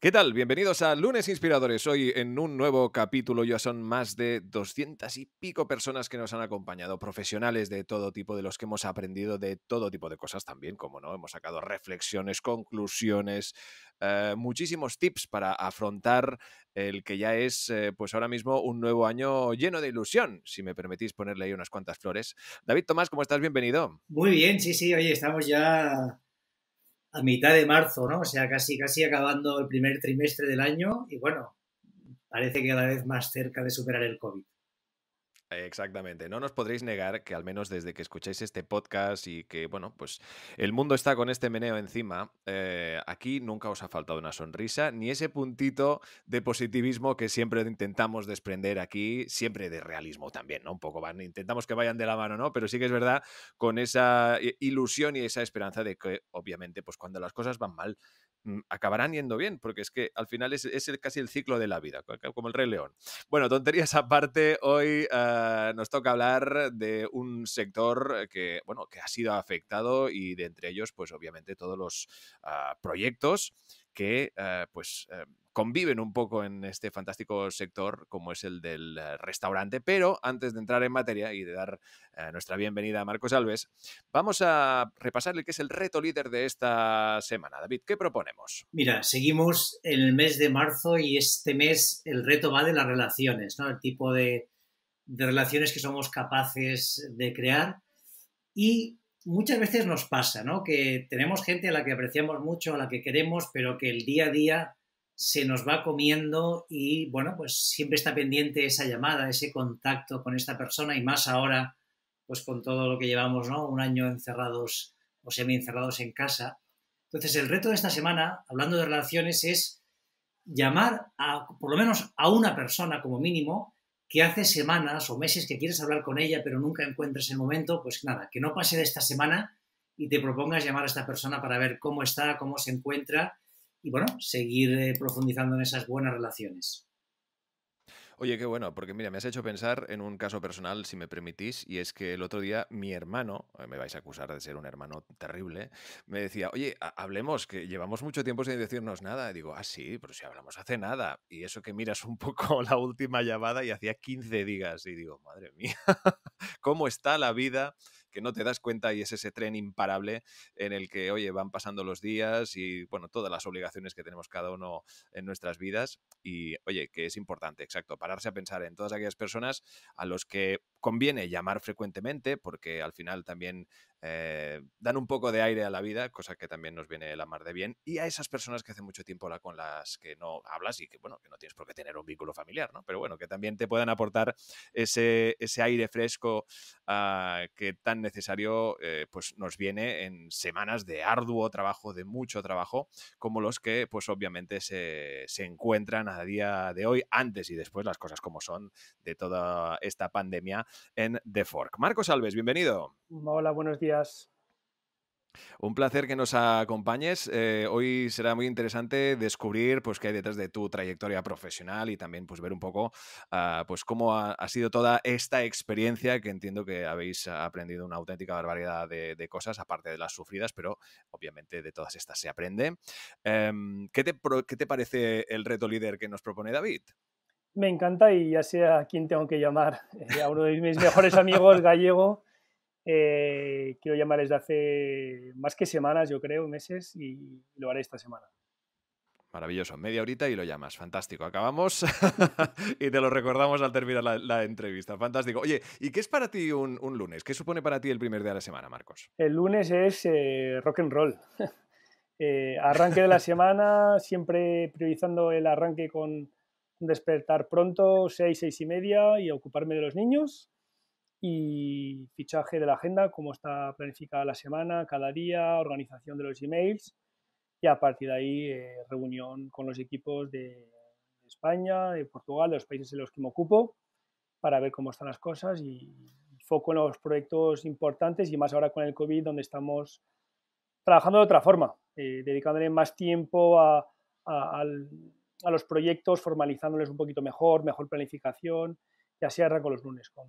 ¿Qué tal? Bienvenidos a Lunes Inspiradores. Hoy en un nuevo capítulo ya son más de doscientas y pico personas que nos han acompañado, profesionales de todo tipo, de los que hemos aprendido de todo tipo de cosas también, como no, hemos sacado reflexiones, conclusiones, eh, muchísimos tips para afrontar el que ya es, eh, pues ahora mismo, un nuevo año lleno de ilusión, si me permitís ponerle ahí unas cuantas flores. David Tomás, ¿cómo estás? Bienvenido. Muy bien, sí, sí, oye, estamos ya a mitad de marzo, ¿no? O sea, casi, casi acabando el primer trimestre del año y bueno, parece que cada vez más cerca de superar el COVID. Exactamente. No nos podréis negar que al menos desde que escucháis este podcast y que, bueno, pues el mundo está con este meneo encima, eh, aquí nunca os ha faltado una sonrisa ni ese puntito de positivismo que siempre intentamos desprender aquí, siempre de realismo también, ¿no? Un poco van, intentamos que vayan de la mano, ¿no? Pero sí que es verdad con esa ilusión y esa esperanza de que, obviamente, pues cuando las cosas van mal, mm, acabarán yendo bien, porque es que al final es, casi el ciclo de la vida, como el Rey León. Bueno, tonterías aparte, hoy... Ah, eh, nos toca hablar de un sector que, bueno, que ha sido afectado y de entre ellos, pues obviamente todos los ah, proyectos que eh, pues eh, conviven un poco en este fantástico sector como es el del restaurante. Pero antes de entrar en materia y de dar nuestra bienvenida a Marcos Alves, vamos a repasar el que es el reto líder de esta semana. David, ¿qué proponemos? Mira, seguimos en el mes de marzo y este mes el reto va de las relaciones, ¿no? El tipo de de relaciones que somos capaces de crear. Y muchas veces nos pasa, ¿no? Que tenemos gente a la que apreciamos mucho, a la que queremos, pero que el día a día se nos va comiendo y, bueno, pues siempre está pendiente esa llamada, ese contacto con esta persona y más ahora, pues con todo lo que llevamos, ¿no? Un año encerrados o semi-encerrados en casa. Entonces, el reto de esta semana, hablando de relaciones, es llamar a, por lo menos a una persona como mínimo, que hace semanas o meses que quieres hablar con ella pero nunca encuentras el momento, pues nada, que no pase de esta semana y te propongas llamar a esta persona para ver cómo está, cómo se encuentra y bueno, seguir eh, profundizando en esas buenas relaciones. Oye, qué bueno, porque mira, me has hecho pensar en un caso personal, si me permitís, y es que el otro día mi hermano, eh, me vais a acusar de ser un hermano terrible, me decía, oye, hablemos, que llevamos mucho tiempo sin decirnos nada. Y digo, ah, sí, pero si hablamos hace nada. Y eso que miras un poco la última llamada y hacía 15 días. Y digo, madre mía, ¿cómo está la vida? no te das cuenta y es ese tren imparable en el que, oye, van pasando los días y, bueno, todas las obligaciones que tenemos cada uno en nuestras vidas. Y, oye, que es importante, exacto, pararse a pensar en todas aquellas personas a los que conviene llamar frecuentemente porque al final también eh, dan un poco de aire a la vida, cosa que también nos viene la mar de bien, y a esas personas que hace mucho tiempo la, con las que no hablas y que, bueno, que no tienes por qué tener un vínculo familiar, ¿no? Pero bueno, que también te puedan aportar ese, ese aire fresco ah, que tan necesario eh, pues nos viene en semanas de arduo trabajo, de mucho trabajo, como los que, pues obviamente, se, se encuentran a día de hoy, antes y después, las cosas como son, de toda esta pandemia en The Fork. Marcos Alves, bienvenido. Hola, buenos días. Un placer que nos acompañes. Eh, hoy será muy interesante descubrir pues, qué hay detrás de tu trayectoria profesional y también pues, ver un poco ah, pues, cómo ha, sido toda esta experiencia que entiendo que habéis aprendido una auténtica barbaridad de, cosas, aparte de las sufridas, pero obviamente de todas estas se aprende. Em, ¿qué, te, parece el reto líder que nos propone David? Me encanta y ya sé a quien tengo que llamar, eh, a uno de mis mejores amigos gallego eh, quiero llamar desde hace más que semanas, yo creo, meses, y lo haré esta semana. Maravilloso, media horita y lo llamas. Fantástico. Acabamos y te lo recordamos al terminar la, entrevista. Fantástico. Oye, ¿y qué es para ti un, lunes? ¿Qué supone para ti el primer día de la semana, Marcos? El lunes es eh, rock and roll. Eh, arranque de la semana, siempre priorizando el arranque con despertar pronto, seis, seis y media, y ocuparme de los niños y fichaje de la agenda, cómo está planificada la semana, cada día, organización de los emails y a partir de ahí eh, reunión con los equipos de España, de Portugal, de los países en los que me ocupo para ver cómo están las cosas y foco en los proyectos importantes y más ahora con el COVID donde estamos trabajando de otra forma, eh, dedicándole más tiempo a, los proyectos, formalizándoles un poquito mejor, mejor planificación y así con los lunes con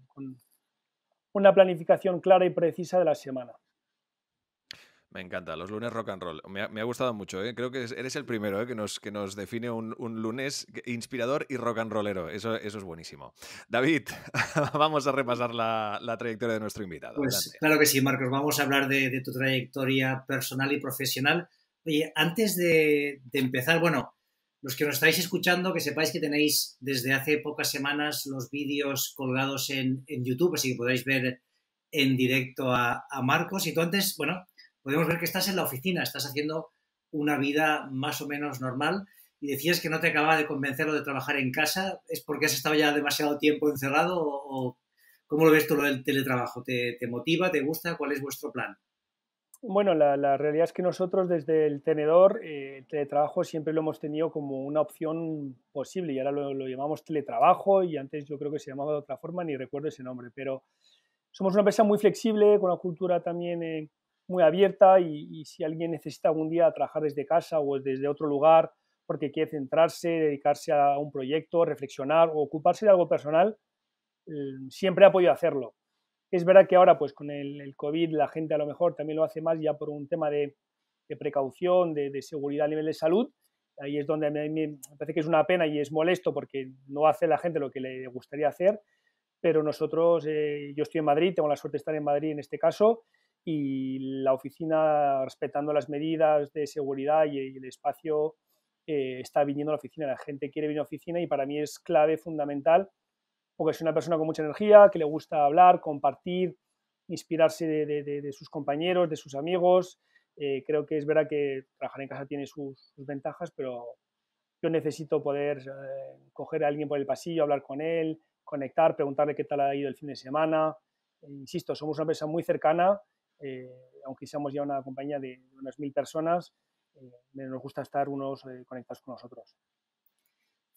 una planificación clara y precisa de la semana. Me encanta, los lunes rock and roll. Me ha, gustado mucho, ¿eh? creo que eres el primero ¿eh? que, nos, que nos define un, lunes inspirador y rock and rollero. Eso, eso es buenísimo. David, vamos a repasar la, trayectoria de nuestro invitado. Pues claro que sí, Marcos, vamos a hablar de, tu trayectoria personal y profesional. y antes de empezar, bueno, los que nos estáis escuchando, que sepáis que tenéis desde hace pocas semanas los vídeos colgados en, YouTube, así que podéis ver en directo a, Marcos. Y tú antes, bueno, podemos ver que estás en la oficina, estás haciendo una vida más o menos normal y decías que no te acababa de convencer de trabajar en casa. ¿Es porque has estado ya demasiado tiempo encerrado o, cómo lo ves tú lo del teletrabajo? ¿Te motiva? ¿Te gusta? ¿Cuál es vuestro plan? Bueno, la, realidad es que nosotros desde el tenedor, eh, teletrabajo siempre lo hemos tenido como una opción posible y ahora lo, llamamos teletrabajo y antes yo creo que se llamaba de otra forma, ni recuerdo ese nombre, pero somos una empresa muy flexible, con una cultura también eh, muy abierta y, si alguien necesita algún día trabajar desde casa o desde otro lugar porque quiere centrarse, dedicarse a un proyecto, reflexionar o ocuparse de algo personal, eh, siempre ha podido hacerlo es verdad que ahora, pues con el, COVID, la gente a lo mejor también lo hace más ya por un tema de, precaución, de, seguridad a nivel de salud. Ahí es donde a mí me, parece que es una pena y es molesto porque no hace la gente lo que le gustaría hacer. Pero nosotros, eh, yo estoy en Madrid, tengo la suerte de estar en Madrid en este caso, y la oficina, respetando las medidas de seguridad y, el espacio, eh, está viniendo a la oficina. La gente quiere venir a la oficina y para mí es clave fundamental porque es una persona con mucha energía, que le gusta hablar, compartir, inspirarse de, sus compañeros, de sus amigos. Eh, creo que es verdad que trabajar en casa tiene sus, ventajas, pero yo necesito poder eh, coger a alguien por el pasillo, hablar con él, conectar, preguntarle qué tal ha ido el fin de semana. Eh, insisto, somos una empresa muy cercana, aunque seamos ya una compañía de unas mil personas, nos gusta estar unos conectados con nosotros.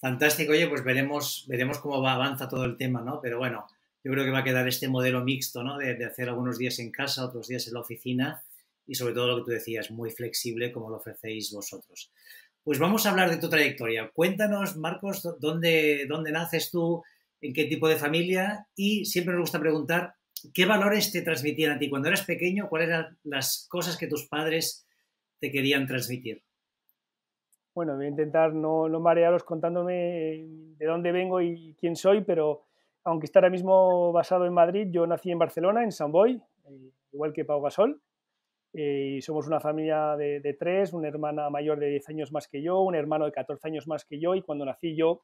Fantástico, oye, pues veremos, veremos cómo va, avanza todo el tema, ¿no? Pero bueno, yo creo que va a quedar este modelo mixto, ¿no? De, hacer algunos días en casa, otros días en la oficina y sobre todo lo que tú decías, muy flexible como lo ofrecéis vosotros. Pues vamos a hablar de tu trayectoria. Cuéntanos, Marcos, dónde, dónde naces tú, en qué tipo de familia y siempre nos gusta preguntar qué valores te transmitían a ti cuando eras pequeño, cuáles eran las cosas que tus padres te querían transmitir bueno, voy a intentar no, no marearos contándome eh, de dónde vengo y quién soy, pero aunque está ahora mismo basado en Madrid, yo nací en Barcelona, en San Boy, eh, igual que Pau Gasol. Eh, y somos una familia de, tres, una hermana mayor de 10 años más que yo, un hermano de 14 años más que yo, y cuando nací yo,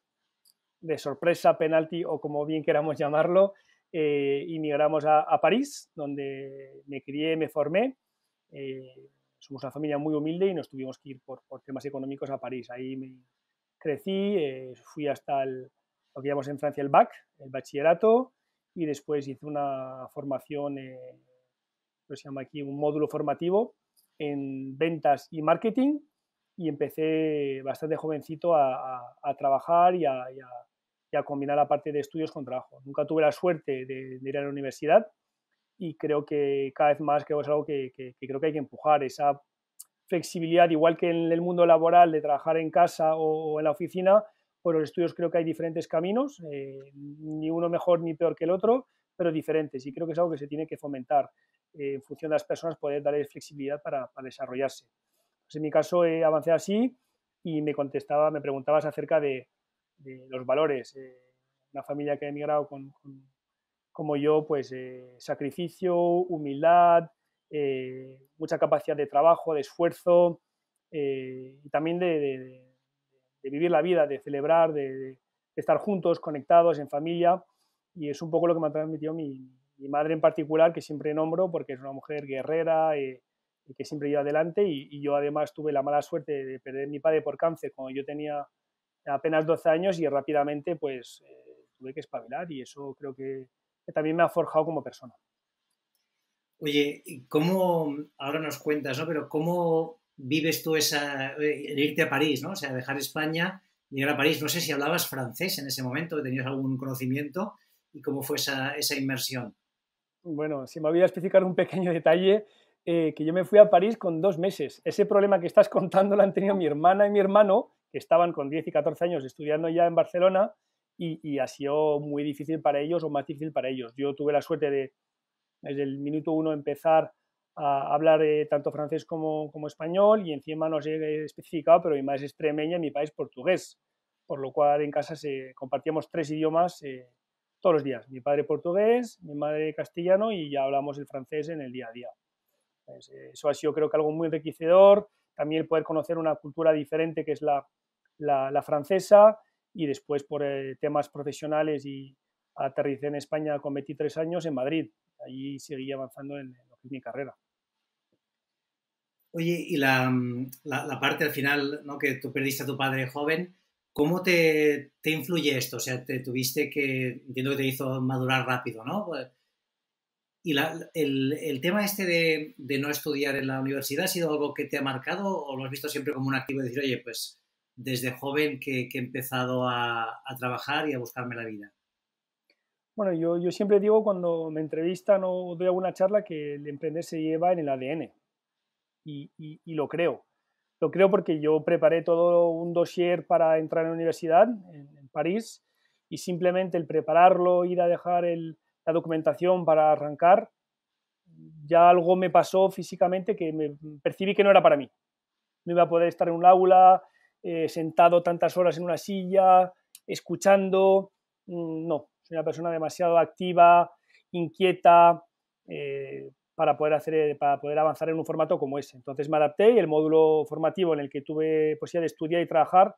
de sorpresa, penalti o como bien queramos llamarlo, inmigramos a, París, donde me crié, me formé somos una familia muy humilde y nos tuvimos que ir por, temas económicos a París. Ahí me crecí, eh, fui hasta el, lo que llamamos en Francia el BAC, el bachillerato, y después hice una formación, eh, lo se llama aquí, un módulo formativo en ventas y marketing, y empecé bastante jovencito a, trabajar y a, combinar la parte de estudios con trabajo. Nunca tuve la suerte de, de ir a la universidad, y creo que cada vez más que es algo que, creo que hay que empujar, esa flexibilidad, igual que en el mundo laboral de trabajar en casa o, en la oficina, por los estudios creo que hay diferentes caminos, eh, ni uno mejor ni peor que el otro, pero diferentes y creo que es algo que se tiene que fomentar eh, en función de las personas, poder darles flexibilidad para, desarrollarse. Pues en mi caso he avancé así y me contestaba, me preguntabas acerca de, los valores. Eh, una familia que ha emigrado con como yo, pues eh, sacrificio, humildad, eh, mucha capacidad de trabajo, de esfuerzo, eh, y también de, vivir la vida, de celebrar, de, estar juntos, conectados, en familia. Y es un poco lo que me ha transmitido mi, madre en particular, que siempre nombro, porque es una mujer guerrera y que siempre lleva adelante. Y, yo además tuve la mala suerte de perder a mi padre por cáncer cuando yo tenía apenas 12 años y rápidamente pues tuve que espabilar. Y eso creo que también me ha forjado como persona. Oye, ¿cómo, ahora nos cuentas, ¿no? Pero ¿cómo vives tú esa, eh, irte a París, ¿no? O sea, dejar España, y llegar a París. No sé si hablabas francés en ese momento, tenías algún conocimiento y cómo fue esa, inmersión. Bueno, si me voy a especificar un pequeño detalle, eh, que yo me fui a París con dos meses. Ese problema que estás contando lo han tenido mi hermana y mi hermano, que estaban con 10 y 14 años estudiando ya en Barcelona, y, ha sido muy difícil para ellos o más difícil para ellos. Yo tuve la suerte de desde el minuto uno empezar a hablar eh, tanto francés como, como, español y encima no sé he especificado, pero mi madre es extremeña y mi país portugués, por lo cual en casa se, compartíamos tres idiomas eh, todos los días. Mi padre portugués, mi madre castellano y ya hablamos el francés en el día a día. Pues, eh, eso ha sido creo que algo muy enriquecedor, también poder conocer una cultura diferente que es la, la, la francesa y después por eh, temas profesionales y aterricé en España con 23 años en Madrid. Allí seguí avanzando en, lo que mi carrera. Oye, y mm, la, la, parte al final, ¿no? que tú perdiste a tu padre joven, ¿cómo te, te influye esto? O sea, te tuviste que, entiendo que te hizo madurar rápido, ¿no? Pues, ¿Y la, el, el, tema este de, de, no estudiar en la universidad ha sido algo que te ha marcado o lo has visto siempre como un activo de decir, oye, pues desde joven que, he empezado a, trabajar y a buscarme la vida? Bueno, yo, siempre digo cuando me entrevistan o doy alguna charla que el emprender se lleva en el ADN y, lo creo. Lo creo porque yo preparé todo un dossier para entrar en la universidad en, París y simplemente el prepararlo, ir a dejar la documentación para arrancar, ya algo me pasó físicamente que me percibí que no era para mí. No iba a poder estar en un aula, eh, sentado tantas horas en una silla, escuchando. Mm, no, soy una persona demasiado activa, inquieta, eh, para, poder hacer, eh, para poder avanzar en un formato como ese. Entonces me adapté y el módulo formativo en el que tuve posibilidad pues, de estudiar y trabajar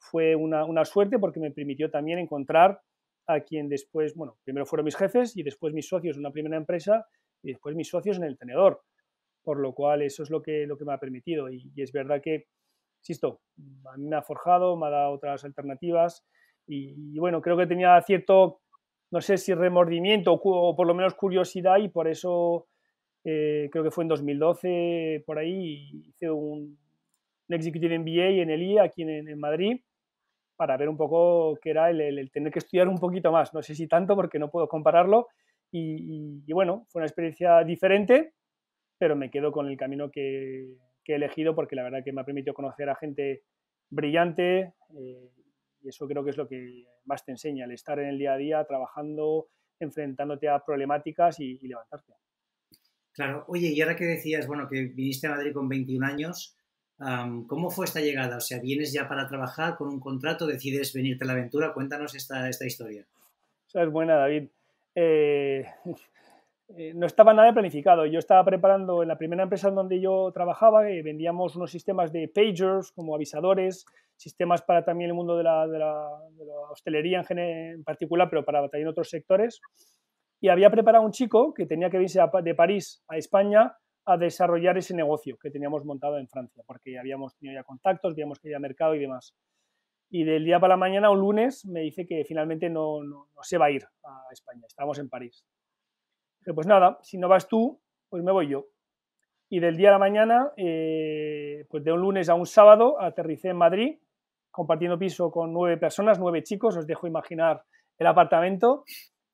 fue una, suerte porque me permitió también encontrar a quien después, bueno, primero fueron mis jefes y después mis socios en una primera empresa y después mis socios en el tenedor. Por lo cual eso es lo que, lo que me ha permitido. y es verdad que insisto, a mí me ha forjado, me ha dado otras alternativas y, bueno, creo que tenía cierto, no sé si remordimiento o, por lo menos curiosidad y por eso eh, creo que fue en 2012 por ahí, hice un, Executive MBA en el I aquí en, Madrid para ver un poco qué era el, tener que estudiar un poquito más. No sé si tanto porque no puedo compararlo. y bueno, fue una experiencia diferente, pero me quedo con el camino que, que he elegido porque la verdad que me ha permitido conocer a gente brillante eh, y eso creo que es lo que más te enseña, el estar en el día a día trabajando, enfrentándote a problemáticas y, levantarte. Claro, oye, y ahora que decías, bueno, que viniste a Madrid con 21 años, ¿cómo fue esta llegada? O sea, ¿vienes ya para trabajar con un contrato? ¿Decides venirte a la aventura? Cuéntanos esta, esta historia. es buena, David. Eh, eh, no estaba nada planificado. Yo estaba preparando en la primera empresa donde yo trabajaba, eh, vendíamos unos sistemas de pagers como avisadores, sistemas para también el mundo de la, hostelería en, en, particular, pero para también otros sectores. Y había preparado un chico que tenía que venir de París a España a desarrollar ese negocio que teníamos montado en Francia, porque habíamos tenido ya contactos, habíamos que había mercado y demás. Y del día para la mañana, un lunes, me dice que finalmente no se va a ir a España, estamos en París pues nada, si no vas tú, pues me voy yo. Y del día a la mañana, eh, pues de un lunes a un sábado, aterricé en Madrid, compartiendo piso con nueve personas, nueve chicos, os dejo imaginar el apartamento,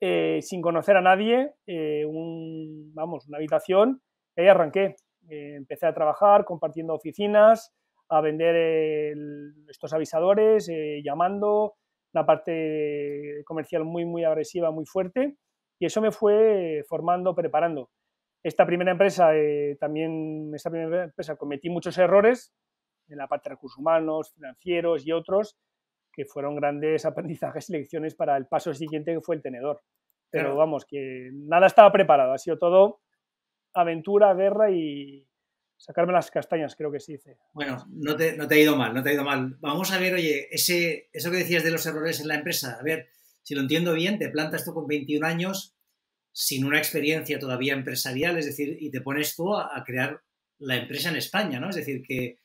eh, sin conocer a nadie, eh, un, vamos, una habitación, y ahí arranqué. empecé a trabajar compartiendo oficinas, a vender estos avisadores, llamando, la parte comercial muy, muy agresiva, muy fuerte. Y eso me fue eh, formando, preparando. Esta primera empresa, eh, también, esta primera empresa cometí muchos errores en la parte de recursos humanos, financieros y otros, que fueron grandes aprendizajes y lecciones para el paso siguiente que fue el tenedor. Pero vamos, que nada estaba preparado, ha sido todo aventura, guerra y sacarme las castañas, creo que se dice. Bueno, no te, no te ha ido mal, no te ha ido mal. Vamos a ver, oye, ese, eso que decías de los errores en la empresa, a ver, si lo entiendo bien, te plantas tú con 21 años sin una experiencia todavía empresarial, es decir, y te pones tú a, crear la empresa en España, ¿no? Es decir, que...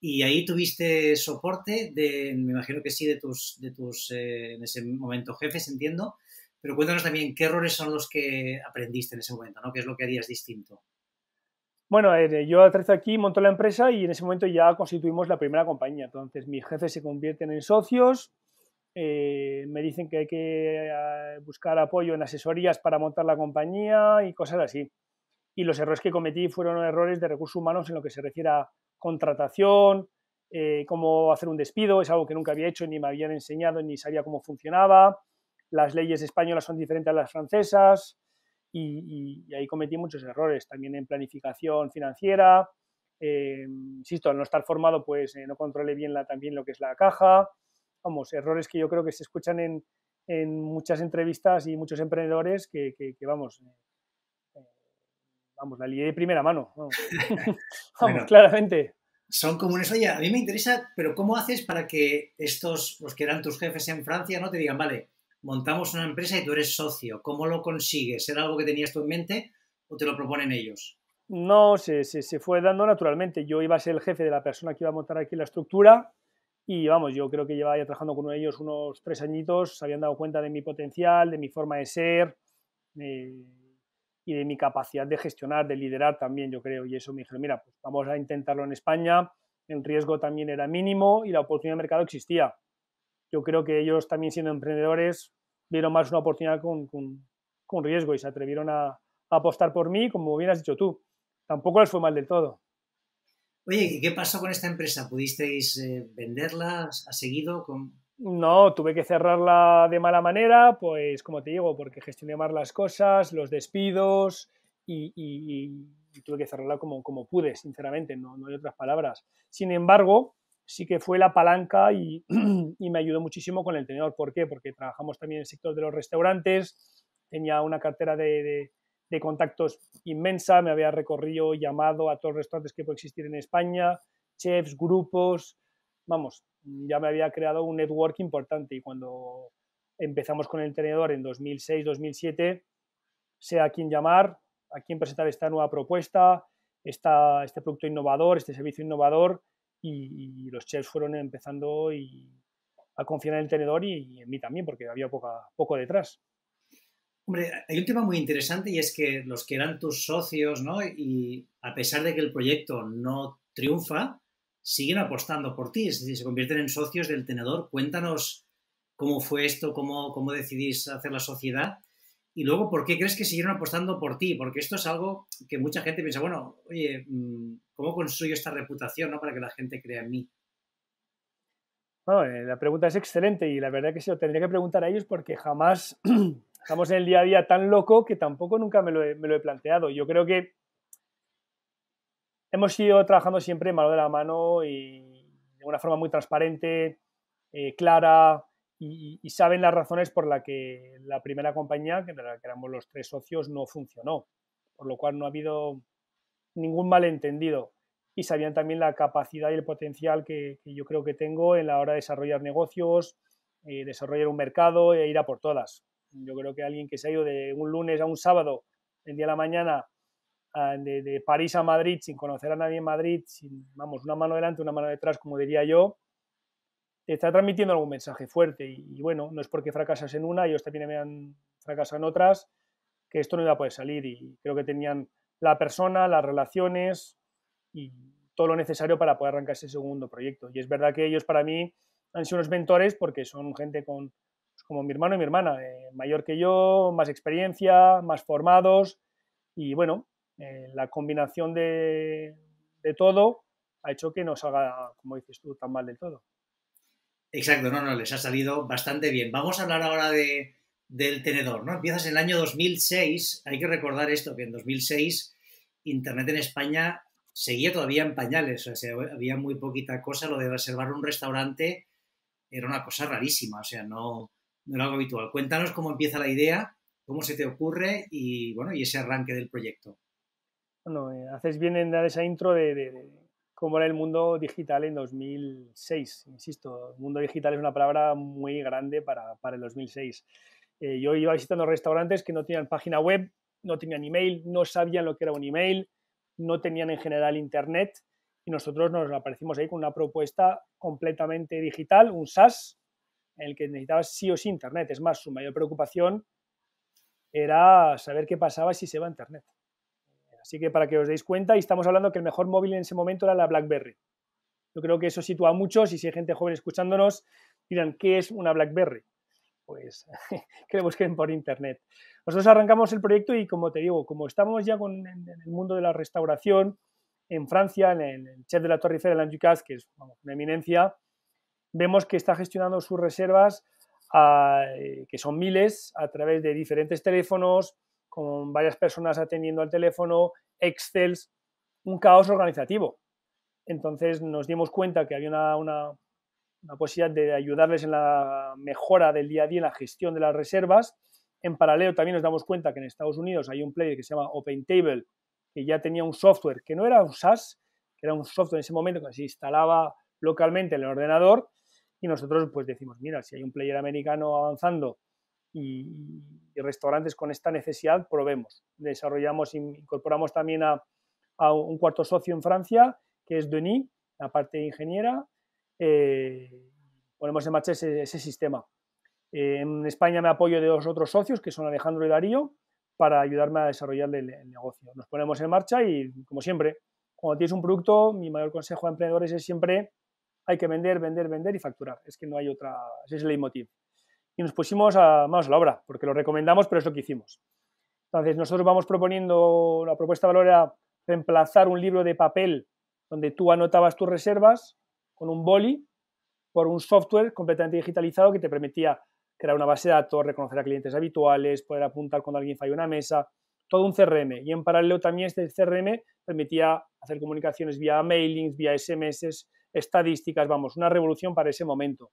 Y ahí tuviste soporte de, me imagino que sí, de tus, de tus eh, en ese momento jefes, entiendo, pero cuéntanos también qué errores son los que aprendiste en ese momento, ¿no? ¿Qué es lo que harías distinto? Bueno, eh, yo aterrizo aquí, monto la empresa y en ese momento ya constituimos la primera compañía. Entonces, mis jefes se convierten en socios, eh, me dicen que hay que ah, buscar apoyo en asesorías para montar la compañía y cosas así. Y los errores que cometí fueron errores de recursos humanos en lo que se refiere a contratación, eh, cómo hacer un despido, es algo que nunca había hecho, ni me habían enseñado, ni sabía cómo funcionaba. Las leyes españolas son diferentes a las francesas y, ahí cometí muchos errores, también en planificación financiera. Eh, insisto, al no estar formado, pues no controlé bien la, también lo que es la caja vamos, errores que yo creo que se escuchan en, muchas entrevistas y muchos emprendedores que, vamos, eh, eh, vamos, la lié de primera mano, vamos, claramente. Son comunes, oye, a mí me interesa, pero ¿cómo haces para que estos, los que eran tus jefes en Francia, no te digan, vale, montamos una empresa y tú eres socio, ¿cómo lo consigues? ¿Era algo que tenías tú en mente o te lo proponen ellos? No, se fue dando naturalmente. Yo iba a ser el jefe de la persona que iba a montar aquí la estructura, y vamos, yo creo que llevaba ya trabajando con ellos unos tres añitos, se habían dado cuenta de mi potencial, de mi forma de ser eh, y de mi capacidad de gestionar, de liderar también, yo creo. Y eso me dijeron, mira, pues vamos a intentarlo en España, el riesgo también era mínimo y la oportunidad de mercado existía. Yo creo que ellos también siendo emprendedores vieron más una oportunidad con, con, riesgo y se atrevieron a apostar por mí, como bien has dicho tú. Tampoco les fue mal del todo. Oye, ¿y qué pasó con esta empresa? ¿Pudisteis eh, venderla? ¿Ha seguido? Con... No, tuve que cerrarla de mala manera, pues como te digo, porque gestioné mal las cosas, los despidos y, tuve que cerrarla como, como pude, sinceramente, no, no, hay otras palabras. Sin embargo, sí que fue la palanca y, me ayudó muchísimo con el tenedor. ¿Por qué? Porque trabajamos también en el sector de los restaurantes, tenía una cartera de de contactos inmensa, me había recorrido, llamado a todos los restaurantes que puede existir en España, chefs, grupos, vamos, ya me había creado un network importante y cuando empezamos con el tenedor en 2006-2007, sé a quién llamar, a quién presentar esta nueva propuesta, esta, este producto innovador, este servicio innovador y, los chefs fueron empezando a confiar en el tenedor y, y en mí también porque había poca, poco detrás. Hombre, hay un tema muy interesante y es que los que eran tus socios, ¿no? Y a pesar de que el proyecto no triunfa, siguen apostando por ti, es decir, se convierten en socios del tenedor. Cuéntanos cómo fue esto, cómo, cómo decidís hacer la sociedad y luego por qué crees que siguieron apostando por ti, porque esto es algo que mucha gente piensa, bueno, oye, mm, ¿cómo construyo esta reputación ¿no? para que la gente crea en mí? Eh, la pregunta es excelente y la verdad que se lo tendría que preguntar a ellos porque jamás estamos en el día a día tan loco que tampoco nunca me lo he, planteado. Yo creo que hemos ido trabajando siempre mano de la mano y de una forma muy transparente, eh, clara, y, saben las razones por las que la primera compañía, que éramos los tres socios, no funcionó, por lo cual no ha habido ningún malentendido. Y sabían también la capacidad y el potencial que, yo creo que tengo en la hora de desarrollar negocios, eh, desarrollar un mercado e ir a por todas. Yo creo que alguien que se ha ido de un lunes a un sábado, el día de la mañana, de, París a Madrid, sin conocer a nadie en Madrid, sin, vamos, una mano delante, una mano detrás, como diría yo, está transmitiendo algún mensaje fuerte. Y, bueno, no es porque fracasas en una, ellos también me han fracasado en otras, que esto no iba a poder salir. Y creo que tenían la persona, las relaciones y todo lo necesario para poder arrancar ese segundo proyecto. Y es verdad que ellos para mí han sido unos mentores porque son gente con como mi hermano y mi hermana, eh, mayor que yo, más experiencia, más formados y bueno, eh, la combinación de, de, todo ha hecho que no salga, como dices tú, tan mal del todo. Exacto, no, no, les ha salido bastante bien. Vamos a hablar ahora de, del tenedor, ¿no? Empiezas en el año 2006, hay que recordar esto, que en 2006 Internet en España seguía todavía en pañales, o sea, había muy poquita cosa, lo de reservar un restaurante era una cosa rarísima, o sea, no, no algo habitual. Cuéntanos cómo empieza la idea, cómo se te ocurre y, bueno, y ese arranque del proyecto. Bueno, eh, haces bien en dar esa intro de, cómo era el mundo digital en 2006. Insisto, el mundo digital es una palabra muy grande para, el 2006. Eh, yo iba visitando restaurantes que no tenían página web, no tenían email, no sabían lo que era un email, no tenían en general internet y nosotros nos aparecimos ahí con una propuesta completamente digital, un SaaS, en el que necesitaba sí o sí Internet. Es más, su mayor preocupación era saber qué pasaba si se va a Internet. Así que para que os deis cuenta, y estamos hablando que el mejor móvil en ese momento era la BlackBerry. Yo creo que eso sitúa a muchos y si hay gente joven escuchándonos, dirán, ¿qué es una BlackBerry? Pues que busquen por internet. Nosotros arrancamos el proyecto y como te digo, como estamos ya en, el mundo de la restauración, en Francia, en el, chef de la Torre Eiffel, la Ducasse, que es una eminencia, vemos que está gestionando sus reservas, ah, eh, que son miles, a través de diferentes teléfonos, con varias personas atendiendo al teléfono, Excel, un caos organizativo. Entonces nos dimos cuenta que había una, una, una posibilidad de ayudarles en la mejora del día a día, en la gestión de las reservas. En paralelo también nos damos cuenta que en Estados Unidos hay un player que se llama OpenTable, que ya tenía un software que no era un SaaS, que era un software en ese momento que se instalaba localmente en el ordenador y nosotros pues decimos, mira, si hay un player americano avanzando y, restaurantes con esta necesidad, probemos. Desarrollamos, incorporamos también a, un cuarto socio en Francia, que es Denis, la parte de ingeniera, eh, ponemos en marcha ese, sistema. Eh, en España me apoyo de dos otros socios, que son Alejandro y Darío, para ayudarme a desarrollar el negocio. Nos ponemos en marcha y, como siempre, cuando tienes un producto, mi mayor consejo a emprendedores es siempre hay que vender, vender, vender y facturar. Es que no hay otra, ese es el leitmotiv. Y nos pusimos a manos a la obra, porque lo recomendamos, pero es lo que hicimos. Entonces, nosotros vamos proponiendo, la propuesta de valor era reemplazar un libro de papel donde tú anotabas tus reservas con un boli por un software completamente digitalizado que te permitía crear una base de datos, reconocer a clientes habituales, poder apuntar cuando alguien falla una mesa, todo un CRM. Y en paralelo también este CRM permitía hacer comunicaciones vía mailings, vía SMS, estadísticas, vamos, una revolución para ese momento.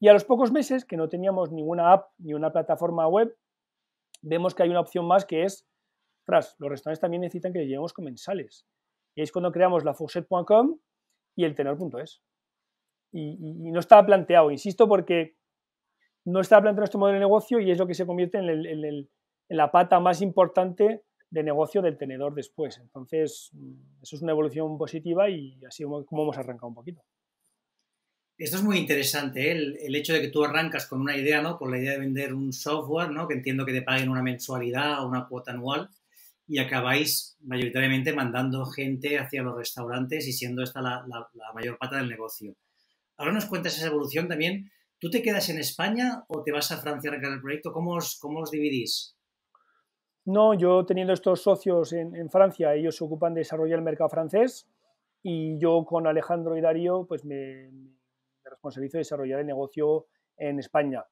Y a los pocos meses, que no teníamos ninguna app ni una plataforma web, vemos que hay una opción más que es, tras, los restaurantes también necesitan que lleguemos comensales. Y es cuando creamos la fourchette.com y el tenor.es. Y, no estaba planteado, insisto, porque no estaba planteado este modelo de negocio y es lo que se convierte en la pata más importante de negocio del tenedor después. Entonces, mm, eso es una evolución positiva y así como hemos arrancado un poquito. Esto es muy interesante, ¿eh? el, hecho de que tú arrancas con una idea, ¿no? Con la idea de vender un software, ¿no? Que entiendo que te paguen una mensualidad o una cuota anual y acabáis mayoritariamente mandando gente hacia los restaurantes y siendo esta la, la, mayor pata del negocio. Ahora nos cuentas esa evolución también. ¿Tú te quedas en España o te vas a Francia a arrancar el proyecto? ¿Cómo os, cómo os dividís? No, yo teniendo estos socios en, Francia, ellos se ocupan de desarrollar el mercado francés y yo con Alejandro y Darío pues me, responsabilizo de desarrollar el negocio en España.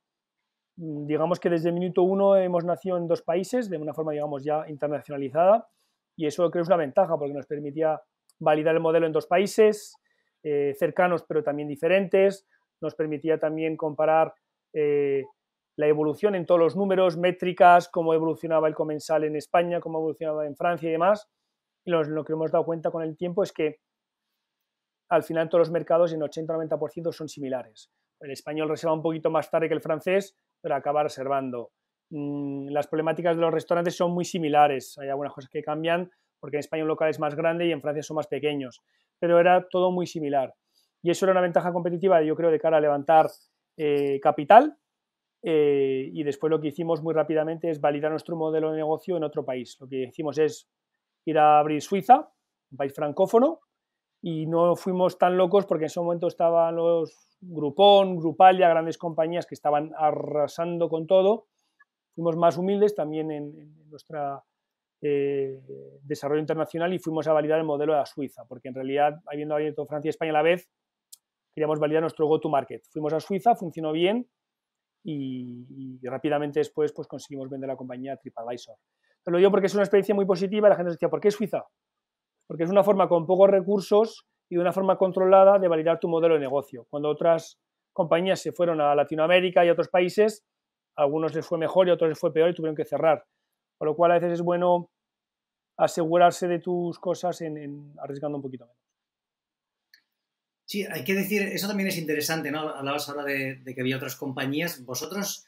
Mm, digamos que desde el minuto uno hemos nacido en dos países de una forma digamos ya internacionalizada y eso creo es una ventaja porque nos permitía validar el modelo en dos países eh, cercanos pero también diferentes, nos permitía también comparar eh, la evolución en todos los números, métricas, cómo evolucionaba el comensal en España, cómo evolucionaba en Francia y demás. lo que hemos dado cuenta con el tiempo es que al final todos los mercados en 80-90% son similares. El español reserva un poquito más tarde que el francés, pero acaba reservando. Mm, las problemáticas de los restaurantes son muy similares. Hay algunas cosas que cambian porque en España un local es más grande y en Francia son más pequeños. Pero era todo muy similar. Y eso era una ventaja competitiva, yo creo, de cara a levantar eh, capital, eh, y después lo que hicimos muy rápidamente es validar nuestro modelo de negocio en otro país. Lo que hicimos es ir a abrir Suiza, un país francófono, y no fuimos tan locos porque en ese momento estaban los Groupon, Grupalia, grandes compañías que estaban arrasando con todo. Fuimos más humildes también en, nuestro eh, desarrollo internacional y fuimos a validar el modelo de Suiza, porque en realidad, habiendo abierto Francia y España a la vez, queríamos validar nuestro go-to-market. Fuimos a Suiza, funcionó bien, y, rápidamente después pues conseguimos vender la compañía a TripAdvisor. Te lo digo porque es una experiencia muy positiva, la gente nos decía, ¿por qué Suiza? Porque es una forma con pocos recursos y de una forma controlada de validar tu modelo de negocio. Cuando otras compañías se fueron a Latinoamérica y a otros países, a algunos les fue mejor y a otros les fue peor y tuvieron que cerrar. Por lo cual a veces es bueno asegurarse de tus cosas en, arriesgando un poquito menos. Sí, hay que decir, eso también es interesante, ¿no? Hablabas ahora de, que había otras compañías. Vosotros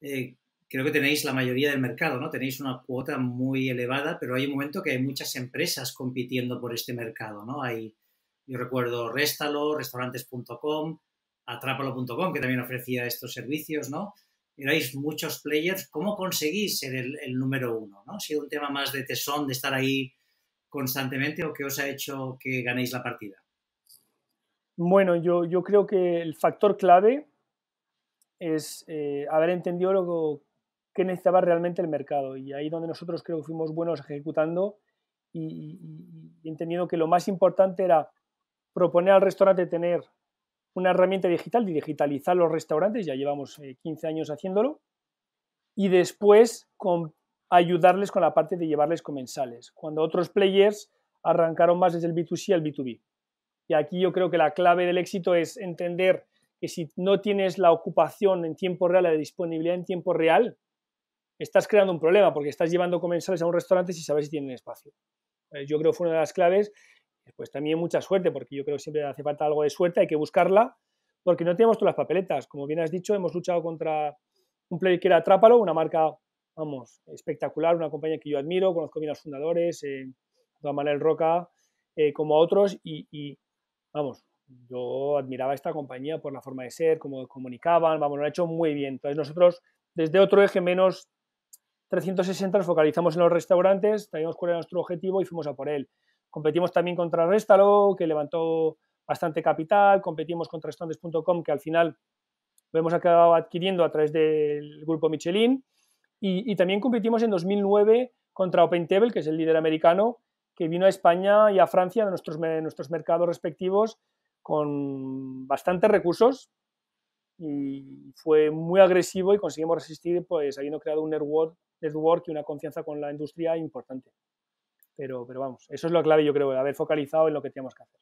eh, creo que tenéis la mayoría del mercado, ¿no? Tenéis una cuota muy elevada, pero hay un momento que hay muchas empresas compitiendo por este mercado, ¿no? Hay, yo recuerdo Restalo, restaurantes.com, atrápalo.com, que también ofrecía estos servicios, ¿no? Erais muchos players. ¿Cómo conseguís ser el, número uno? ¿no? ¿Ha sido un tema más de tesón, de estar ahí constantemente o qué os ha hecho que ganéis la partida? Bueno, yo, creo que el factor clave es eh, haber entendido lo que necesitaba realmente el mercado y ahí donde nosotros creo que fuimos buenos ejecutando y, entendiendo que lo más importante era proponer al restaurante tener una herramienta digital y digitalizar los restaurantes, ya llevamos 15 eh, años haciéndolo, y después con, ayudarles con la parte de llevarles comensales, cuando otros players arrancaron más desde el B2C al B2B. Y aquí yo creo que la clave del éxito es entender que si no tienes la ocupación en tiempo real, la disponibilidad en tiempo real, estás creando un problema porque estás llevando comensales a un restaurante sin saber si tienen espacio. Eh, yo creo que fue una de las claves. Pues también mucha suerte, porque yo creo que siempre hace falta algo de suerte, hay que buscarla, porque no tenemos todas las papeletas. Como bien has dicho, hemos luchado contra un player que era Trápalo, una marca, vamos, espectacular, una compañía que yo admiro, conozco bien a los fundadores, eh, Don Manuel Roca, eh, como a otros, y, vamos, yo admiraba esta compañía por la forma de ser, cómo comunicaban, vamos, lo han hecho muy bien. Entonces nosotros desde otro eje menos 360 nos focalizamos en los restaurantes, teníamos cuál era nuestro objetivo y fuimos a por él. Competimos también contra Restalo, que levantó bastante capital, competimos contra restaurantes.com, que al final lo hemos acabado adquiriendo a través del grupo Michelin, y, y también competimos en 2009 contra OpenTable, que es el líder americano, que vino a España y a Francia, de nuestros, nuestros mercados respectivos, con bastantes recursos y fue muy agresivo y conseguimos resistir, pues habiendo creado un network, y una confianza con la industria importante. Pero, pero vamos, eso es lo clave, yo creo, haber focalizado en lo que teníamos que hacer.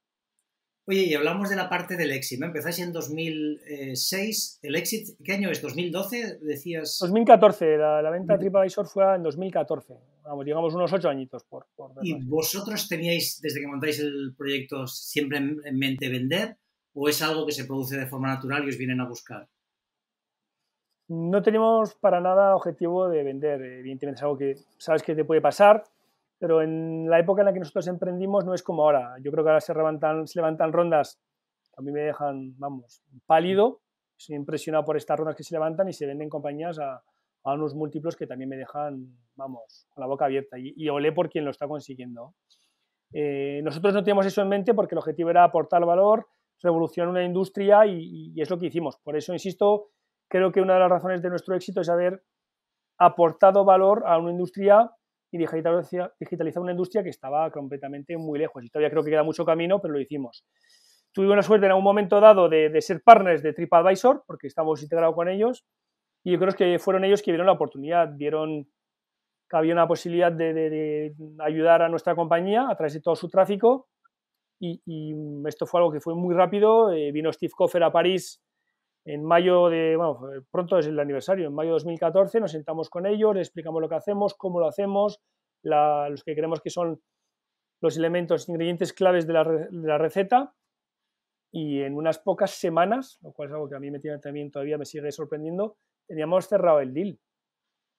Oye, y hablamos de la parte del exit, ¿no? Empezáis en 2006, ¿el exit qué año es? ¿2012? Decías... 2014, la, venta de TripAdvisor fue en 2014, vamos, digamos unos ocho añitos por... ¿Y vosotros teníais, desde que montáis el proyecto, siempre en mente vender o es algo que se produce de forma natural y os vienen a buscar? No tenemos para nada objetivo de vender, evidentemente es algo que sabes que te puede pasar, pero en la época en la que nosotros emprendimos no es como ahora. Yo creo que ahora se levantan, rondas a mí me dejan, vamos, pálido. Estoy impresionado por estas rondas que se levantan y se venden compañías a, unos múltiplos que también me dejan, vamos, con la boca abierta. Y, y olé por quien lo está consiguiendo. Eh, nosotros no teníamos eso en mente porque el objetivo era aportar valor, revolucionar una industria y, y es lo que hicimos. Por eso, insisto, creo que una de las razones de nuestro éxito es haber aportado valor a una industria y digitalizar una industria que estaba completamente muy lejos. Y todavía creo que queda mucho camino, pero lo hicimos. Tuve una suerte en algún momento dado de, ser partners de TripAdvisor, porque estamos integrados con ellos, y yo creo que fueron ellos que vieron la oportunidad, vieron que había una posibilidad de, ayudar a nuestra compañía a través de todo su tráfico, y, esto fue algo que fue muy rápido. Eh, vino Steve Coffer a París en mayo de, bueno, pronto es el aniversario, en mayo de 2014 nos sentamos con ellos, les explicamos lo que hacemos, cómo lo hacemos, los que creemos que son los elementos, ingredientes claves de la, receta y en unas pocas semanas, lo cual es algo que a mí me tiene, también todavía me sigue sorprendiendo, teníamos cerrado el deal.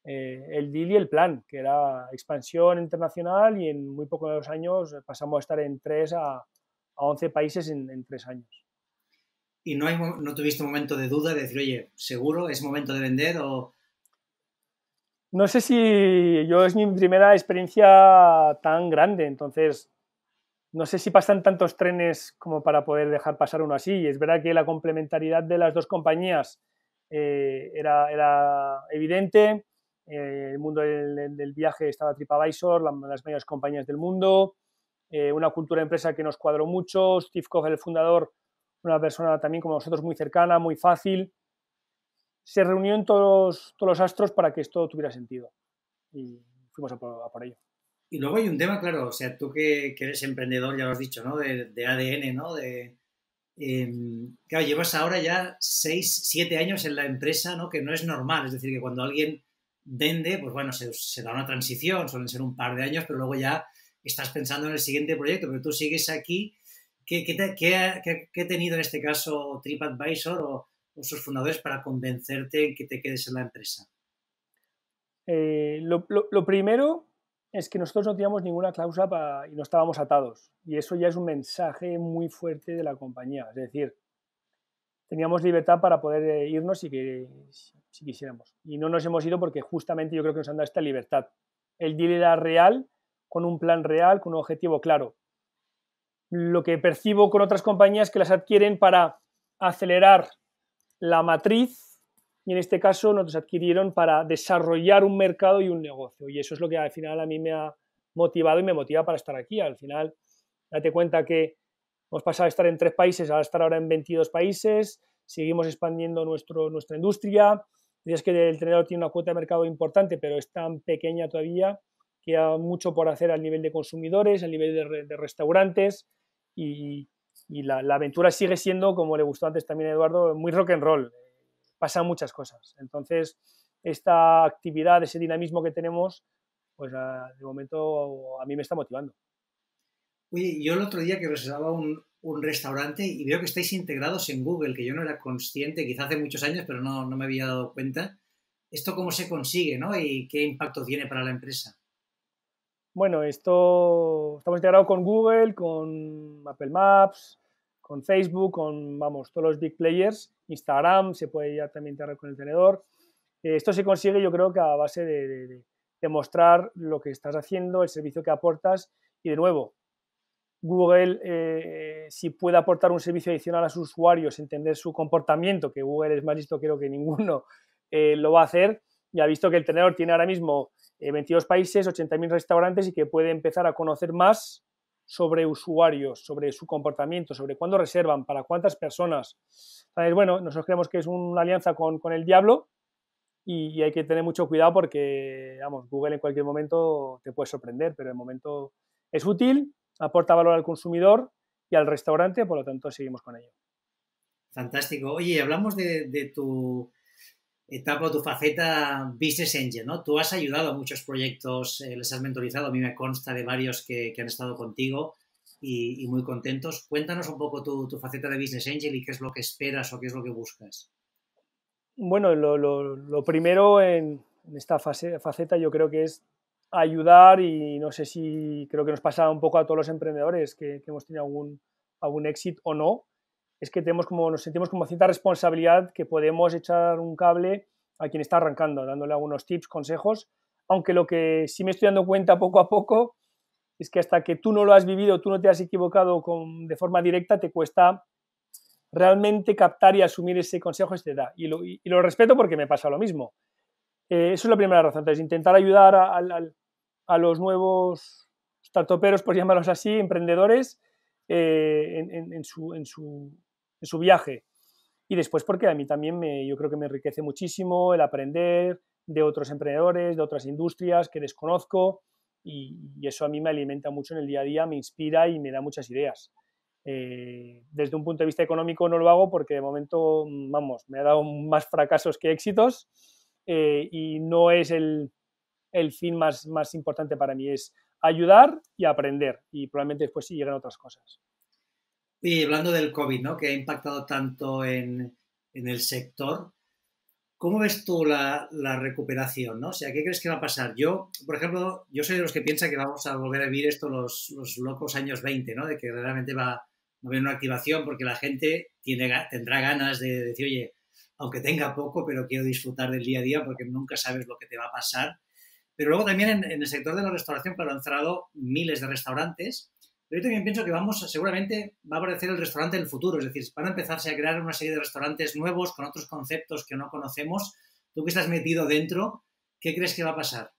Eh, el deal y el plan, que era expansión internacional y en muy pocos años pasamos a estar en 3 a, 11 países en, en 3 años y no, hay, no tuviste momento de duda de decir, oye, seguro, es momento de vender No sé si yo es mi primera experiencia tan grande, entonces no sé si pasan tantos trenes como para poder dejar pasar uno así. Y es verdad que la complementariedad de las dos compañías eh, era, era, evidente. Eh, el mundo del, viaje estaba TripAdvisor, las mayores compañías del mundo, eh, una cultura de empresa que nos cuadró mucho. Steve Koch, el fundador, una persona también como nosotros muy cercana, muy fácil. Se reunió todos, todos los astros para que esto tuviera sentido y fuimos a por, ello. Y luego hay un tema, claro, o sea, tú que, eres emprendedor, ya lo has dicho, ¿no? De, ADN, ¿no? De, em, claro, llevas ahora ya seis siete años en la empresa, ¿no? Que no es normal, es decir, que cuando alguien vende, pues bueno, se da una transición, suelen ser un par de años, pero luego ya estás pensando en el siguiente proyecto, pero tú sigues aquí ¿Qué, ha, tenido en este caso TripAdvisor o, sus fundadores para convencerte en que te quedes en la empresa? Eh, lo, primero es que nosotros no teníamos ninguna cláusula y no estábamos atados. Y eso ya es un mensaje muy fuerte de la compañía. Es decir, teníamos libertad para poder eh, irnos si quisiéramos. Y no nos hemos ido porque justamente yo creo que nos han dado esta libertad. El deal era real, con un plan real, con un objetivo claro lo que percibo con otras compañías que las adquieren para acelerar la matriz y en este caso nos adquirieron para desarrollar un mercado y un negocio. Y eso es lo que al final a mí me ha motivado y me motiva para estar aquí. Al final, date cuenta que hemos pasado de estar en tres países a estar ahora en 22 países, seguimos expandiendo nuestro, nuestra industria. Y es que el trenador tiene una cuota de mercado importante, pero es tan pequeña todavía que hay mucho por hacer al nivel de consumidores, al nivel de restaurantes, y, la, aventura sigue siendo, como le gustó antes también a Eduardo, muy rock and roll. Pasan muchas cosas. Entonces, esta actividad, ese dinamismo que tenemos, pues ah, de momento a mí me está motivando. Oye, yo el otro día que reservaba un, restaurante y veo que estáis integrados en Google, que yo no era consciente, quizá hace muchos años, pero no, no me había dado cuenta. ¿Esto cómo se consigue ¿no? y qué impacto tiene para la empresa? Bueno, esto estamos integrados con Google, con Apple Maps, con Facebook, con vamos, todos los big players, Instagram, se puede ya también integrar con el tenedor. Eh, esto se consigue yo creo que a base de, demostrar mostrar lo que estás haciendo, el servicio que aportas y de nuevo, Google, eh, si puede aportar un servicio adicional a sus usuarios, entender su comportamiento, que Google es más listo creo que ninguno, eh, lo va a hacer y ha visto que el tenedor tiene ahora mismo 22 eh, países, 80.000 restaurantes y que puede empezar a conocer más sobre usuarios, sobre su comportamiento, sobre cuándo reservan, para cuántas personas. bueno, nosotros creemos que es una alianza con, el diablo y, hay que tener mucho cuidado porque, vamos, Google en cualquier momento te puede sorprender, pero el momento es útil, aporta valor al consumidor y al restaurante, por lo tanto seguimos con ello. Fantástico. Oye, hablamos de tu etapa, tu faceta Business Angel, ¿no? Tú has ayudado a muchos proyectos, eh, les has mentorizado, a mí me consta de varios que, han estado contigo y, muy contentos. Cuéntanos un poco tu, tu, faceta de Business Angel y qué es lo que esperas o qué es lo que buscas. Bueno, lo, primero en esta faceta yo creo que es ayudar y no sé si creo que nos pasa un poco a todos los emprendedores que, hemos tenido algún, algún éxito o no, es que tenemos como, nos sentimos como cierta responsabilidad que podemos echar un cable a quien está arrancando, dándole algunos tips, consejos, aunque lo que sí me estoy dando cuenta poco a poco es que hasta que tú no lo has vivido, tú no te has equivocado con, de forma directa, te cuesta realmente captar y asumir ese consejo este da. Y lo, respeto porque me pasa lo mismo. Eh, eso es la primera razón. Entonces, intentar ayudar a, los nuevos startuperos, por llamarlos así, emprendedores, eh, en, su, su viaje. Y después porque a mí también me, yo creo que me enriquece muchísimo el aprender de otros emprendedores, de otras industrias que desconozco y, eso a mí me alimenta mucho en el día a día, me inspira y me da muchas ideas. Eh, desde un punto de vista económico no lo hago porque de momento, mm, vamos, me ha dado más fracasos que éxitos eh, y no es el, fin más, más importante para mí, es ayudar y aprender y probablemente después sí llegan otras cosas. Y hablando del COVID, ¿no? que ha impactado tanto en, en el sector, ¿cómo ves tú la, la, recuperación? ¿no? O sea, ¿qué crees que va a pasar? Yo, por ejemplo, yo soy de los que piensa que vamos a volver a vivir esto los, los locos años 20, ¿no? de que realmente va a haber una activación porque la gente tiene, tendrá ganas de decir, oye, aunque tenga poco, pero quiero disfrutar del día a día porque nunca sabes lo que te va a pasar. Pero luego también en, el sector de la restauración, que han cerrado miles de restaurantes pero yo también pienso que vamos, seguramente va a aparecer el restaurante del futuro, es decir, van a empezarse a crear una serie de restaurantes nuevos con otros conceptos que no conocemos. Tú que estás metido dentro, ¿qué crees que va a pasar?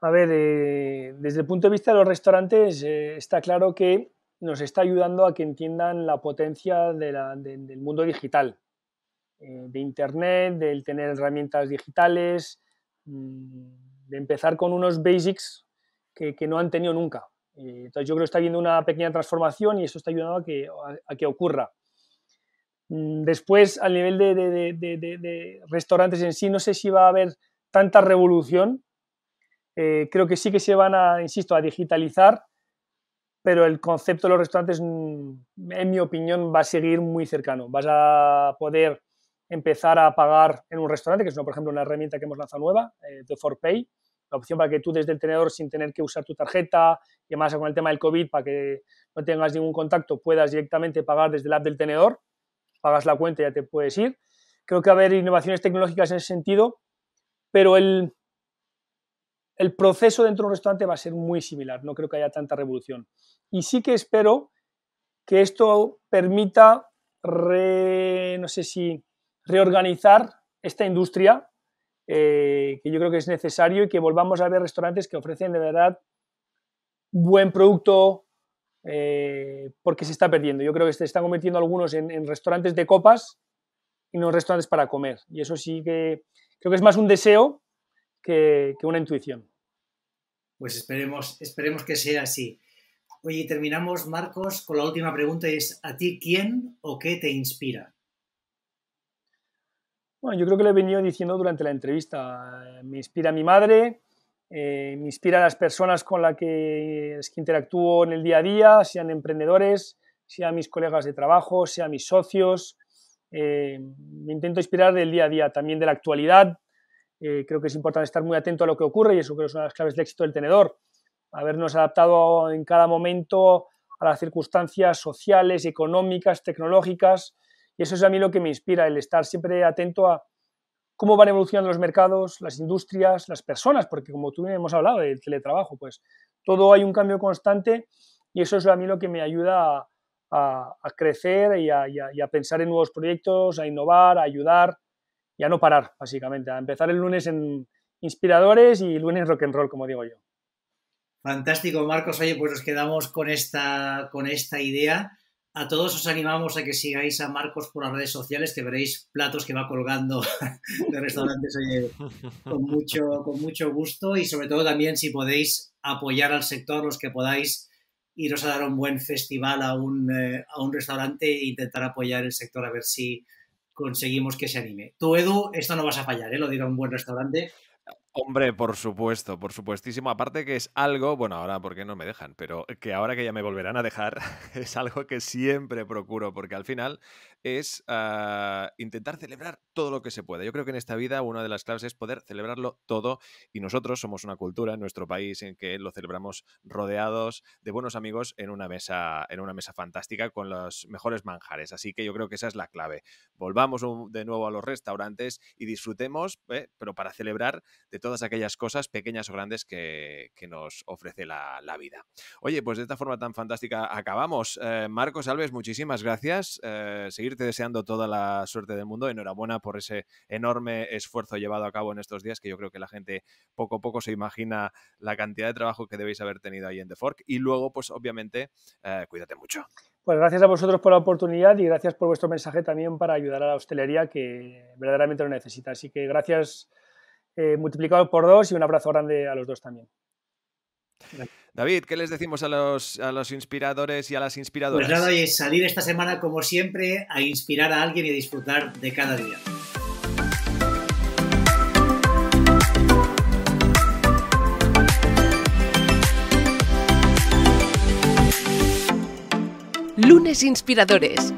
A ver, eh, desde el punto de vista de los restaurantes, eh, está claro que nos está ayudando a que entiendan la potencia del mundo digital, eh, de Internet, del tener herramientas digitales, mm, de empezar con unos basics que, no han tenido nunca. entonces yo creo que está habiendo una pequeña transformación y eso está ayudando a que, a, que ocurra. Mm, después, al nivel de, de, de, restaurantes en sí, no sé si va a haber tanta revolución. Eh, creo que sí que se van a, insisto, a digitalizar, pero el concepto de los restaurantes, mm, en mi opinión, va a seguir muy cercano. Vas a poder empezar a pagar en un restaurante, que es, por ejemplo, una herramienta que hemos lanzado nueva, eh, The 4Pay, la opción para que tú desde el tenedor, sin tener que usar tu tarjeta, y además con el tema del COVID, para que no tengas ningún contacto, puedas directamente pagar desde el app del tenedor, pagas la cuenta y ya te puedes ir. Creo que va a haber innovaciones tecnológicas en ese sentido, pero el, el proceso dentro de un restaurante va a ser muy similar, no creo que haya tanta revolución. Y sí que espero que esto permita, no sé si, reorganizar esta industria eh, que yo creo que es necesario y que volvamos a ver restaurantes que ofrecen de verdad buen producto eh, porque se está perdiendo. Yo creo que se están convirtiendo algunos en, restaurantes de copas y no en restaurantes para comer. Y eso sí que creo que es más un deseo que, una intuición. Pues esperemos, esperemos que sea así. Oye, terminamos, Marcos, con la última pregunta. Es, ¿a ti quién o qué te inspira? Bueno, yo creo que lo he venido diciendo durante la entrevista. Me inspira mi madre, eh, me inspira las personas con las que, interactúo en el día a día, sean emprendedores, sean mis colegas de trabajo, sean mis socios. Eh, me intento inspirar del día a día, también de la actualidad. Eh, creo que es importante estar muy atento a lo que ocurre y eso creo que es una de las claves del éxito del tenedor. Habernos adaptado en cada momento a las circunstancias sociales, económicas, tecnológicas y eso es a mí lo que me inspira, el estar siempre atento a cómo van evolucionando los mercados, las industrias, las personas, porque como tú hemos hablado del teletrabajo, pues todo hay un cambio constante y eso es a mí lo que me ayuda a, crecer y a, pensar en nuevos proyectos, a innovar, a ayudar y a no parar, básicamente, a empezar el lunes en inspiradores y lunes rock and roll, como digo yo. Fantástico, Marcos. Oye, pues nos quedamos con esta, con esta idea. A todos os animamos a que sigáis a Marcos por las redes sociales, que veréis platos que va colgando de restaurantes con, mucho, con mucho gusto y sobre todo también si podéis apoyar al sector, los que podáis iros a dar un buen festival a un, eh, a un restaurante e intentar apoyar el sector a ver si conseguimos que se anime. Tú, Edu, esto no vas a fallar, ¿eh? lo dirá un buen restaurante. Hombre, por supuesto, por supuestísimo. Aparte que es algo, bueno, ahora porque no me dejan, pero que ahora que ya me volverán a dejar, es algo que siempre procuro, porque al final es ah, intentar celebrar todo lo que se pueda. Yo creo que en esta vida una de las claves es poder celebrarlo todo y nosotros somos una cultura en nuestro país en que lo celebramos rodeados de buenos amigos en una mesa, en una mesa fantástica con los mejores manjares. Así que yo creo que esa es la clave. Volvamos de nuevo a los restaurantes y disfrutemos, ¿eh? pero para celebrar de todas aquellas cosas pequeñas o grandes que, nos ofrece la, vida. Oye, pues de esta forma tan fantástica acabamos. Eh, Marcos Alves, muchísimas gracias. Eh, deseando toda la suerte del mundo. Enhorabuena por ese enorme esfuerzo llevado a cabo en estos días, que yo creo que la gente poco a poco se imagina la cantidad de trabajo que debéis haber tenido ahí en The Fork. Y luego, pues obviamente, eh, cuídate mucho. Pues gracias a vosotros por la oportunidad y gracias por vuestro mensaje también para ayudar a la hostelería que verdaderamente lo necesita. Así que gracias eh, multiplicado por dos y un abrazo grande a los dos también. David, ¿qué les decimos a los, inspiradores y a las pues inspiradoras? Pues nada, salir esta semana como siempre a inspirar a alguien y a disfrutar de cada día. Lunes Inspiradores